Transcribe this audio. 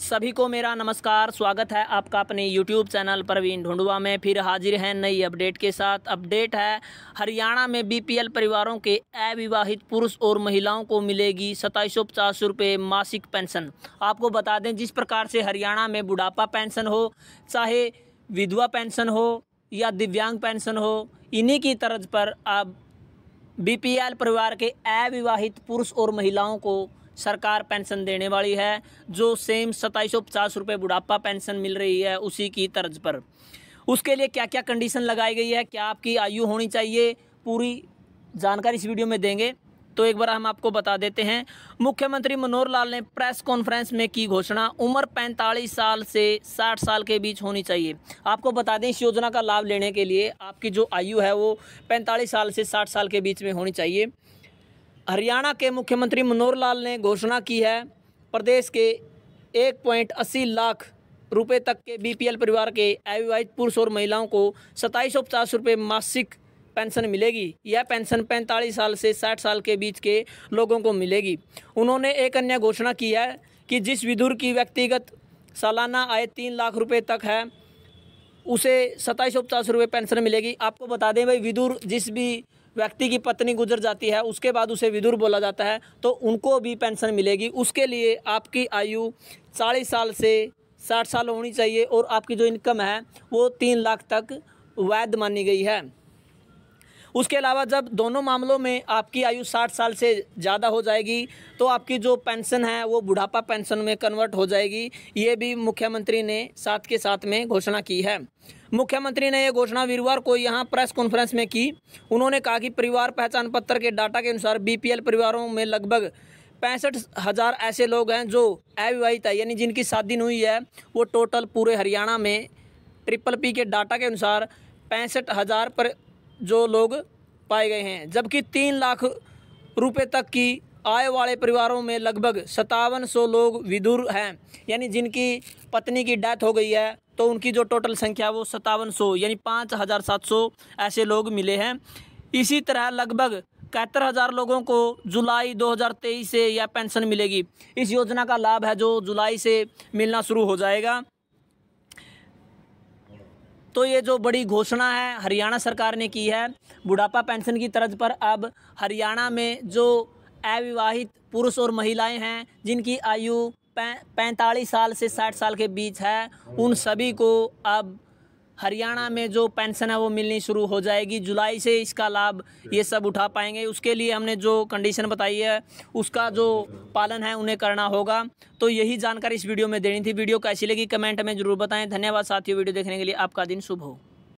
सभी को मेरा नमस्कार स्वागत है आपका अपने यूट्यूब चैनल प्रवीण ढूंढवा में फिर हाजिर हैं नई अपडेट के साथ अपडेट है हरियाणा में बीपीएल परिवारों के अविवाहित पुरुष और महिलाओं को मिलेगी सताईस सौ मासिक पेंशन आपको बता दें जिस प्रकार से हरियाणा में बुढ़ापा पेंशन हो चाहे विधवा पेंशन हो या दिव्यांग पेंशन हो इन्हीं की तर्ज पर अब बीपीएल परिवार के अविवाहित पुरुष और महिलाओं को सरकार पेंशन देने वाली है जो सेम सताईस सौ पचास रुपये बुढ़ापा पेंशन मिल रही है उसी की तर्ज पर उसके लिए क्या क्या कंडीशन लगाई गई है क्या आपकी आयु होनी चाहिए पूरी जानकारी इस वीडियो में देंगे तो एक बार हम आपको बता देते हैं मुख्यमंत्री मनोहर लाल ने प्रेस कॉन्फ्रेंस में की घोषणा उम्र 45 साल से 60 साल के बीच होनी चाहिए आपको बता दें इस योजना का लाभ लेने के लिए आपकी जो आयु है वो 45 साल से 60 साल के बीच में होनी चाहिए हरियाणा के मुख्यमंत्री मनोहर लाल ने घोषणा की है प्रदेश के एक पॉइंट अस्सी लाख रुपए तक के बीपीएल परिवार के अविवाहित पुरुष और महिलाओं को सताईस रुपये मासिक पेंशन मिलेगी यह पेंशन पैंतालीस साल से साठ साल के बीच के लोगों को मिलेगी उन्होंने एक अन्य घोषणा की है कि जिस विदुर की व्यक्तिगत सालाना आय तीन लाख रुपये तक है उसे सताईस सौ पचास रुपये पेंशन मिलेगी आपको बता दें भाई विदुर जिस भी व्यक्ति की पत्नी गुजर जाती है उसके बाद उसे विदुर बोला जाता है तो उनको भी पेंशन मिलेगी उसके लिए आपकी आयु चालीस साल से साठ साल होनी चाहिए और आपकी जो इनकम है वो तीन लाख तक वैध मानी गई है उसके अलावा जब दोनों मामलों में आपकी आयु 60 साल से ज़्यादा हो जाएगी तो आपकी जो पेंशन है वो बुढ़ापा पेंशन में कन्वर्ट हो जाएगी ये भी मुख्यमंत्री ने साथ के साथ में घोषणा की है मुख्यमंत्री ने यह घोषणा वीरवार को यहां प्रेस कॉन्फ्रेंस में की उन्होंने कहा कि परिवार पहचान पत्र के डाटा के अनुसार बीपीएल परिवारों में लगभग पैंसठ हज़ार ऐसे लोग हैं जो अविवाहित है यानी जिनकी शादी हुई है वो टोटल पूरे हरियाणा में ट्रिपल पी के डाटा के अनुसार पैंसठ हज़ार पर जो लोग पाए गए हैं जबकि तीन लाख रुपए तक की आय वाले परिवारों में लगभग सतावन सौ लोग विधुर हैं यानी जिनकी पत्नी की डेथ हो गई है तो उनकी जो टोटल संख्या वो सतावन सौ यानी पाँच हज़ार सात सौ ऐसे लोग मिले हैं इसी तरह लगभग इकहत्तर हज़ार लोगों को जुलाई 2023 से यह पेंशन मिलेगी इस योजना का लाभ है जो जुलाई से मिलना शुरू हो जाएगा तो ये जो बड़ी घोषणा है हरियाणा सरकार ने की है बुढ़ापा पेंशन की तर्ज पर अब हरियाणा में जो अविवाहित पुरुष और महिलाएं हैं जिनकी आयु पैंतालीस साल से साठ साल के बीच है उन सभी को अब हरियाणा में जो पेंशन है वो मिलनी शुरू हो जाएगी जुलाई से इसका लाभ ये सब उठा पाएंगे उसके लिए हमने जो कंडीशन बताई है उसका जो पालन है उन्हें करना होगा तो यही जानकारी इस वीडियो में देनी थी वीडियो कैसी लगी कमेंट में ज़रूर बताएं धन्यवाद साथियों वीडियो देखने के लिए आपका दिन शुभ हो